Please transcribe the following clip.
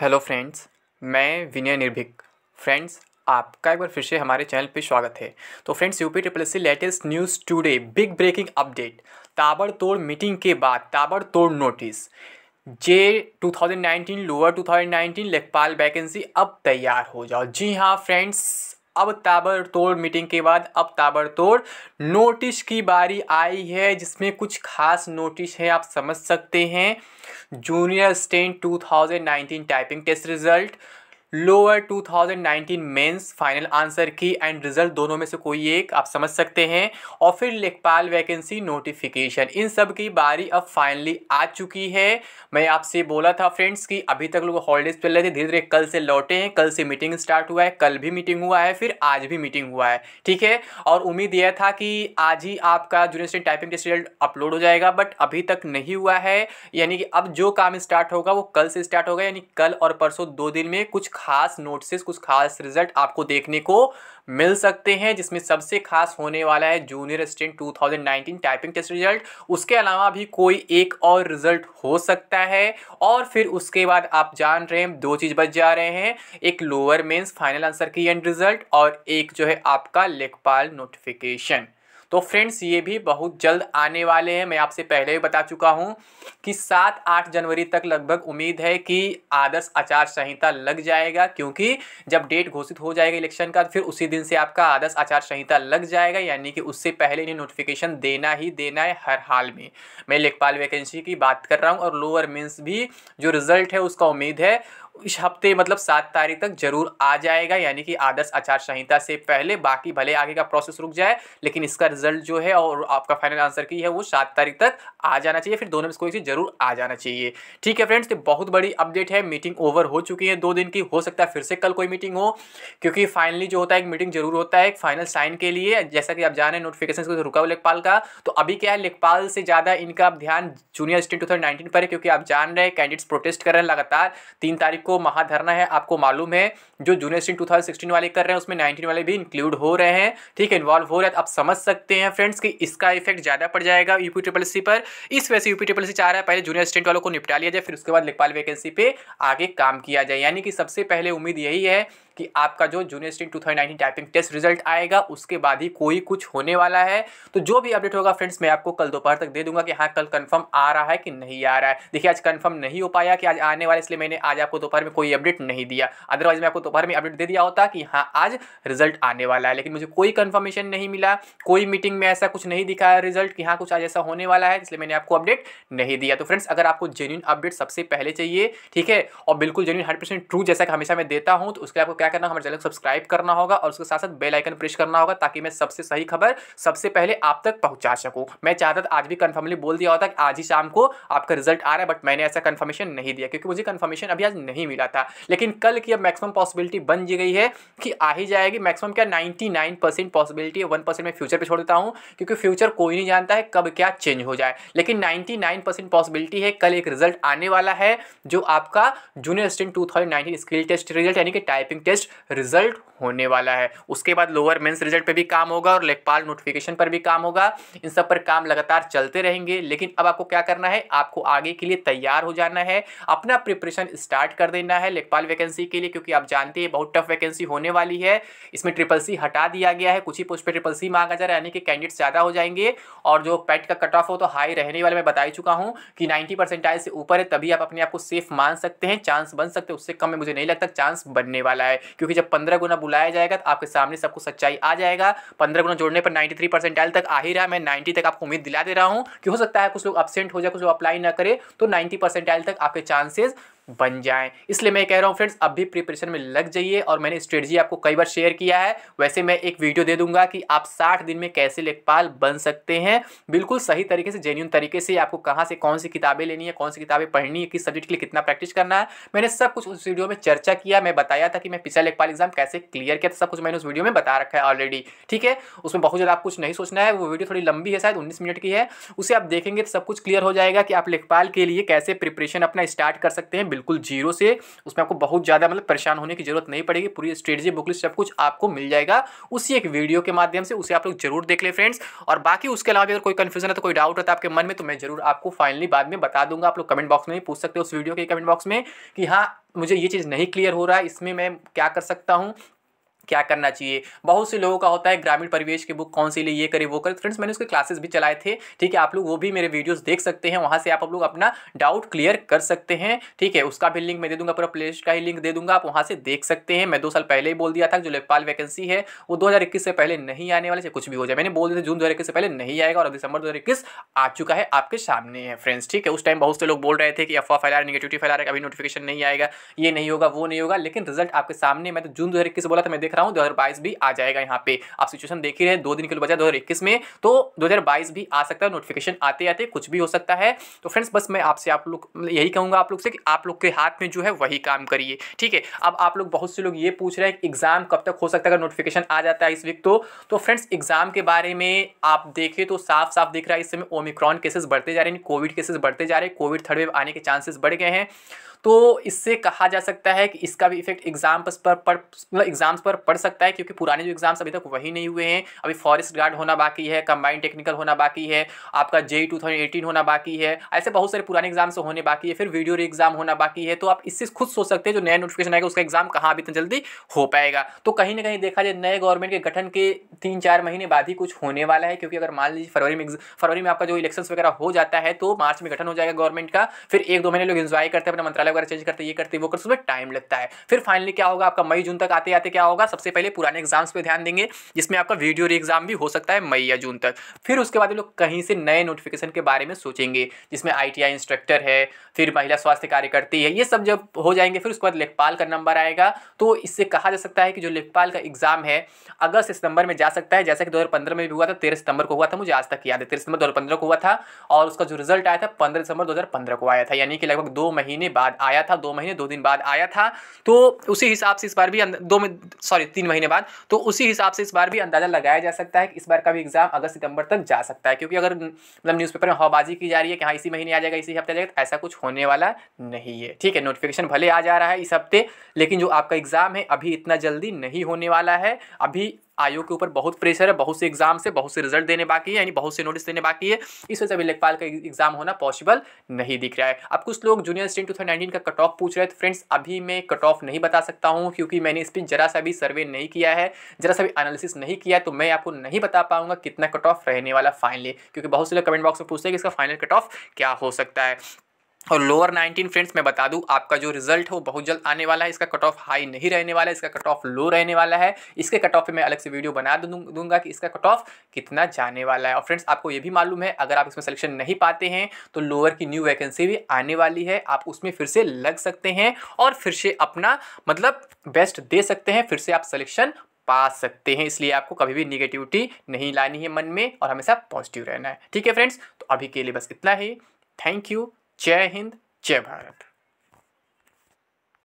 hello friends मैं विनय निर्भिक friends आपका एक बार फिर से हमारे चैनल पे स्वागत है तो friends UP triple C latest news today big breaking update ताबड़तोड़ मीटिंग के बाद ताबड़तोड़ नोटिस जे 2019 लोअर 2019 लेखपाल वैकेंसी अब तैयार हो जाओ जी हाँ फ्रेंड्स अब ताबड़तोड़ मीटिंग के बाद अब ताबड़तोड़ नोटिस की बारी आई है जिसमें कुछ खास नोटिस है आप समझ सकते हैं junior assistant 2019 typing test result lower 2019 mains final answer key and result दोनों में से कोई एक आप समझ सकते हैं और फिर लेखपाल वैकेंसी नोटिफिकेशन इन सब की बारी अब फाइनली आ चुकी है मैं आपसे बोला था फ्रेंड्स कि अभी तक लोग हॉलीडेज चल रहे थे धीरे धीरे कल से लौटे हैं कल से मीटिंग स्टार्ट हुआ है कल भी मीटिंग हुआ है फिर आज भी मीटिंग हुआ है ठीक है और उम्मीद यह था कि आज ही आपका junior typing test result upload हो जाएगा बट अभी तक नहीं हुआ है यानी कि अब जो काम स्टार्ट होगा वो कल से स्टार्ट होगा यानी कल और परसों दो दिन में कुछ खास नोटिस कुछ खास रिजल्ट आपको देखने को मिल सकते हैं जिसमें सबसे खास होने वाला है junior assistant 2019 typing test result उसके अलावा भी कोई एक और रिजल्ट हो सकता है और फिर उसके बाद आप जान रहे हैं दो चीज़ बच जा रहे हैं एक lower mains final answer key and result और एक जो है आपका लेखपाल नोटिफिकेशन तो फ्रेंड्स ये भी बहुत जल्द आने वाले हैं मैं आपसे पहले ही बता चुका हूँ कि सात आठ जनवरी तक लगभग उम्मीद है कि आदर्श आचार संहिता लग जाएगा क्योंकि जब डेट घोषित हो जाएगा इलेक्शन का फिर उसी दिन से आपका आदर्श आचार संहिता लग जाएगा यानी कि उससे पहले इन्हें नोटिफिकेशन देना ही देना है हर हाल में मैं लेखपाल वैकेंसी की बात कर रहा हूँ और लोअर मीन्स भी जो रिजल्ट है उसका उम्मीद है इस हफ्ते मतलब सात तारीख तक जरूर आ जाएगा यानी कि आदर्श आचार संहिता से पहले बाकी भले आगे का प्रोसेस रुक जाए लेकिन इसका रिजल्ट जो है और आपका फाइनल आंसर की है वो सात तारीख तक आ जाना चाहिए फिर दोनों में कोई चीज़ जरूर आ जाना चाहिए ठीक है फ्रेंड्स तो बहुत बड़ी अपडेट है मीटिंग ओवर हो चुकी है दो दिन की हो सकता है फिर से कल कोई मीटिंग हो क्योंकि फाइनली जो होता है एक मीटिंग जरूर होता है एक फाइनल साइन के लिए जैसा कि आप हैं नोटिफिकेशन को तो रुका हुआ लेखपाल का तो अभी क्या है लेखपाल से ज़्यादा इनका ध्यान जूनियर स्टेट टू पर है क्योंकि आप जान रहे हैं कैंडिडेट्स प्रोटेस्ट कर रहे हैं लगातार तीन तारीख को महाधरना है आपको मालूम है जो जूनियर स्ट्रीम 2016 वाले कर रहे हैं उसमें नाइनटीन वाले भी इंक्लूड हो रहे हैं ठीक है इन्वॉल्व हो रहे हैं तो आप समझ सकते हैं फ्रेंड्स कि इसका इफेक्ट ज़्यादा पड़ जाएगा यूपी ट्रिपल सी पर इस वैसे यूपी ट्रिपल सी चाह रहा है पहले जूनियर स्टेंट वालों को निपटा लिया जाए फिर उसके बाद लेखपाल वैकेंसी पर आगे काम किया जाए यानी कि सबसे पहले उम्मीद यही है कि आपका जो junior assistant two thousand typing test result आएगा उसके बाद ही कोई कुछ होने वाला है तो जो भी अपडेट होगा फ्रेंड्स मैं आपको कल दोपहर तक दे दूंगा कि हाँ कल कन्फर्म आ रहा है कि नहीं आ रहा है देखिए आज कन्फर्म नहीं हो पाया कि आज आने वाला इसलिए मैंने आज आपको दोपहर दोपहर में कोई अपडेट नहीं दिया अदरवाइज मैं आपको दोपहर में अपडेट दे दिया होता कि हाँ आज रिजल्ट आने वाला है लेकिन मुझे कोई कन्फर्मेशन नहीं मिला कोई मीटिंग में ऐसा कुछ नहीं दिखाया रिजल्ट कि हाँ कुछ आज ऐसा होने वाला है इसलिए मैंने आपको अपडेट नहीं दिया तो फ्रेंड्स अगर आपको जेन्यून अपडेट सबसे पहले चाहिए ठीक है और बिल्कुल जेन्यून हंड्रेड ट्रू जैसा कि हमेशा मैं देता हूँ तो उसके लिए आपको क्या करना हमारे चैनल को सब्सक्राइब करना होगा और उसके साथ साथ बेल आइकन प्रेस करना होगा ताकि मैं सबसे सही खबर सबसे पहले आप तक पहुंचा सकूँ मैं चाहता आज भी कन्फर्मली बोल दिया होता कि आज ही शाम को आपका रिजल्ट आ रहा है बट मैंने ऐसा कन्फर्मेशन नहीं दिया क्योंकि मुझे कन्फर्मेशन अभी आज नहीं नहीं मिला था लेकिन कल की अब मैक्सिमम पॉसिबिलिटी बन गई है कि आ ही जाएगी मैक्सिमम क्या 99 परसेंट पॉसिबिलिटी है वन परसेंट मैं फ्यूचर पे छोड़ देता हूँ क्योंकि फ्यूचर कोई नहीं जानता है कब क्या चेंज हो जाए लेकिन 99 परसेंट पॉसिबिलिटी है कल एक रिजल्ट आने वाला है जो आपका junior assistant two thousand skill test result यानी कि टाइपिंग टेस्ट रिजल्ट होने वाला है उसके बाद लोअर मेन्स रिजल्ट पर भी काम होगा और लेखपाल नोटिफिकेशन पर भी काम होगा इन सब पर काम लगातार चलते रहेंगे लेकिन अब आपको क्या करना है आपको आगे के लिए तैयार हो जाना है अपना प्रिपरेशन स्टार्ट कर देना है लेखपाल वैकेंसी के लिए क्योंकि आप जानते हैं बहुत टफ वैकेंसी होने वाली है इसमें ट्रिपल सी हटा दिया गया है कुछ ही पोस्ट पर ट्रिपल सी मांगा जा रहा है यानी कि कैंडिडेट ज़्यादा हो जाएंगे और जो पैट का कट ऑफ हो तो हाई रहने वाले मैं बता चुका हूँ कि नाइन्टी परसेंटाइज से ऊपर है तभी आप अपने आप को सेफ मान सकते हैं चांस बन सकते हैं उससे कम में मुझे नहीं लगता चांस बनने वाला है क्योंकि जब पंद्रह गुना बुलाया जाएगा तो आपके सामने सबको सच्चाई आ जाएगा पंद्रह गुना जोड़ने पर नाइन्टी परसेंटाइल तक आ ही रहा मैं नाइन्टी तक आपको उम्मीद दिला दे रहा हूँ कि हो सकता है कुछ लोग अपसेंट हो जाए कुछ लोग अप्लाई ना करे तो नाइन्टी परसेंटाइल तक आपके चांसेस बन जाएं इसलिए मैं कह रहा हूं फ्रेंड्स अब भी प्रिपरेशन में लग जाइए और मैंने स्ट्रेटजी आपको कई बार शेयर किया है वैसे मैं एक वीडियो दे दूंगा कि आप 60 दिन में कैसे लेखपाल बन सकते हैं बिल्कुल सही तरीके से जेन्यून तरीके से आपको कहां से कौन सी किताबें लेनी है कौन सी किताबें पढ़नी है किस सब्जेक्ट के लिए कितना प्रैक्टिस करना है मैंने सब कुछ उस वीडियो में चर्चा किया मैं बताया था कि मैं पिछला लेखपाल एग्जाम कैसे क्लियर किया था सब कुछ मैंने उस वीडियो में बता रखा है ऑलरेडी ठीक है उसमें बहुत ज़्यादा आप कुछ नहीं सोचना है वो वीडियो थोड़ी लंबी है शायद उन्नीस मिनट की है उसे आप देखेंगे तो सब कुछ क्लियर हो जाएगा कि आप लेखपाल के लिए कैसे प्रिपरेशन अपना स्टार्ट कर सकते हैं बिल्कुल जीरो से उसमें आपको बहुत ज़्यादा मतलब परेशान होने की जरूरत नहीं पड़ेगी पूरी स्ट्रेटजी बुक सब कुछ आपको मिल जाएगा उसी एक वीडियो के माध्यम से उसे आप लोग जरूर देख ले फ्रेंड्स और बाकी उसके अलावा अगर कोई कन्फ्यूजन है तो कोई डाउट होता है आपके मन में तो मैं जरूर आपको फाइनली बाद में बता दूंगा आप लोग कमेंट बॉक्स में भी पूछ सकते हो उस वीडियो के कमेंट बॉक्स में कि हाँ मुझे ये चीज़ नहीं क्लियर हो रहा है इसमें मैं क्या कर सकता हूँ क्या करना चाहिए बहुत से लोगों का होता है ग्रामीण परिवेश की बुक कौन सी लिए ये करे वो करे फ्रेंड्स मैंने उसके क्लासेस भी चलाए थे ठीक है आप लोग वो भी मेरे वीडियोस देख सकते हैं वहाँ से आप लोग अपना डाउट क्लियर कर सकते हैं ठीक है उसका भी लिंक मैं दे दूंगा पूरा प्ले का ही लिंक दे दूंगा आप वहाँ से देख सकते हैं मैं दो साल पहले ही बोल दिया था जो लेखपाल वैकेंसी है वो दो से पहले नहीं आने वाले कुछ भी हो जाए मैंने बोल दिया जून दो से पहले नहीं आएगा और दिसंबर दो आ चुका है आपके सामने है फ्रेंड्स ठीक है उस टाइम बहुत से लोग बोल रहे थे कि अफवाह फैला रहे नेगेटिविटी फैला रहे अभी नोटिफिकेशन नहीं आएगा ये नहीं होगा वो नहीं होगा लेकिन रिजल्ट आपके सामने मैं तो जून दो बोला था मैं देख देख रहा हूँ दो भी आ जाएगा यहाँ पे आप सिचुएशन देख ही रहे दो दिन के बजाय दो में तो दो भी आ सकता है नोटिफिकेशन आते आते कुछ भी हो सकता है तो फ्रेंड्स बस मैं आपसे आप लोग यही कहूँगा आप लोग से कि आप लोग के हाथ में जो है वही काम करिए ठीक है अब आप लोग बहुत से लोग ये पूछ रहे हैं एग्ज़ाम कब तक हो सकता है अगर नोटिफिकेशन आ जाता है इस वीक तो तो फ्रेंड्स एग्ज़ाम के बारे में आप देखें तो साफ साफ दिख रहा है इस समय ओमिक्रॉन केसेस बढ़ते जा रहे हैं कोविड केसेस बढ़ते जा रहे हैं कोविड थर्ड वेव आने के चांसेस बढ़ गए हैं तो इससे कहा जा सकता है कि इसका भी इफेक्ट एग्जाम्स पर पड़ मतलब एग्जाम्स पर पड़ सकता है क्योंकि पुराने जो एग्जाम्स अभी तक वही नहीं हुए हैं अभी फॉरेस्ट गार्ड होना बाकी है कंबाइंड टेक्निकल होना बाकी है आपका जे टू होना बाकी है ऐसे बहुत सारे पुराने एग्जाम्स होने बाकी है फिर वीडियो एग्जाम होना बाकी है तो आप इससे खुद सोच सकते हैं जो नया नोटिफिकेशन आएगा उसका एग्जाम कहाँ अभी इतना जल्दी हो पाएगा तो कहीं ना कहीं देखा जाए नए गवर्नमेंट के गठन के तीन चार महीने बाद ही कुछ होने वाला है क्योंकि अगर मान लीजिए फरवरी में फरवरी में आपका जो इलेक्शन वगैरह हो जाता है तो मार्च में गठन हो जाएगा गवर्नमेंट का फिर एक दो महीने लोग इन्जॉय करते हैं अपने मंत्रालय सब्सक्राइब करके चेंज करते ये करते वो कर उसमें टाइम लगता है फिर फाइनली क्या होगा आपका मई जून तक आते आते क्या होगा सबसे पहले पुराने एग्जाम्स पर ध्यान देंगे जिसमें आपका वीडियो री एग्जाम भी हो सकता है मई या जून तक फिर उसके बाद लोग कहीं से नए नोटिफिकेशन के बारे में सोचेंगे जिसमें आई इंस्ट्रक्टर है फिर महिला स्वास्थ्य कार्यकर्ती है ये सब जब हो जाएंगे फिर उसके बाद लेखपाल का नंबर आएगा तो इससे कहा जा सकता है कि जो लेखपाल का एग्जाम है अगस्त सितंबर में जा सकता है जैसा कि 2015 में भी हुआ था तेरह सितंबर को हुआ था मुझे आज तक याद है तेरह सितंबर 2015 को हुआ था और उसका जो रिजल्ट आया था पंद्रह दिसंबर 2015 को आया था यानी कि लगभग दो महीने बाद आया था दो महीने दो दिन बाद आया था तो उसी हिसाब से इस बार भी दो सॉरी तीन महीने बाद तो उसी हिसाब से इस बार भी अंदाज़ा लगाया जा सकता है कि इस बार का भी एग्ज़ाम अगस्त सितंबर तक जा सकता है क्योंकि अगर मतलब न्यूज़पेपर में हवाबाजी की जा रही है कि हाँ इसी महीने आ जाएगा इसी हफ्ते आ जाएगा तो ऐसा कुछ होने वाला नहीं है ठीक है नोटिफिकेशन भले आ जा रहा है इस हफ्ते लेकिन जो आपका एग्ज़ाम है अभी इतना जल्दी नहीं होने वाला है अभी आयोग के ऊपर बहुत प्रेशर है बहुत से एग्जाम से बहुत से रिजल्ट देने बाकी है यानी बहुत से नोटिस देने बाकी है इस वजह से अभी लेखपाल का एग्जाम होना पॉसिबल नहीं दिख रहा है अब कुछ लोग जूनियर स्टेट टू थाउजेंड का कट ऑफ पूछ रहे थे फ्रेंड्स तो अभी मैं कट ऑफ नहीं बता सकता हूँ क्योंकि मैंने इस पर जरा सा भी सर्वे नहीं किया है जरा सा भी एनालिसिस नहीं किया तो मैं आपको नहीं बता पाऊंगा कितना कट ऑफ रहने वाला फाइनली क्योंकि बहुत से लोग कमेंट बॉक्स में पूछते हैं कि इसका फाइनल कट ऑफ क्या हो सकता है और लोअर 19 फ्रेंड्स मैं बता दूं आपका जो रिजल्ट है वो बहुत जल्द आने वाला है इसका कट ऑफ हाई नहीं रहने वाला है इसका कट ऑफ लो रहने वाला है इसके कट ऑफ पे मैं अलग से वीडियो बना दूंगा कि इसका कट ऑफ कितना जाने वाला है और फ्रेंड्स आपको ये भी मालूम है अगर आप इसमें सिलेक्शन नहीं पाते हैं तो लोअर की न्यू वैकेंसी भी आने वाली है आप उसमें फिर से लग सकते हैं और फिर से अपना मतलब बेस्ट दे सकते हैं फिर से आप सिलेक्शन पा सकते हैं इसलिए आपको कभी भी निगेटिविटी नहीं लानी है मन में और हमेशा पॉजिटिव रहना है ठीक है फ्रेंड्स तो अभी के लिए बस इतना ही थैंक यू जय हिंद जय भारत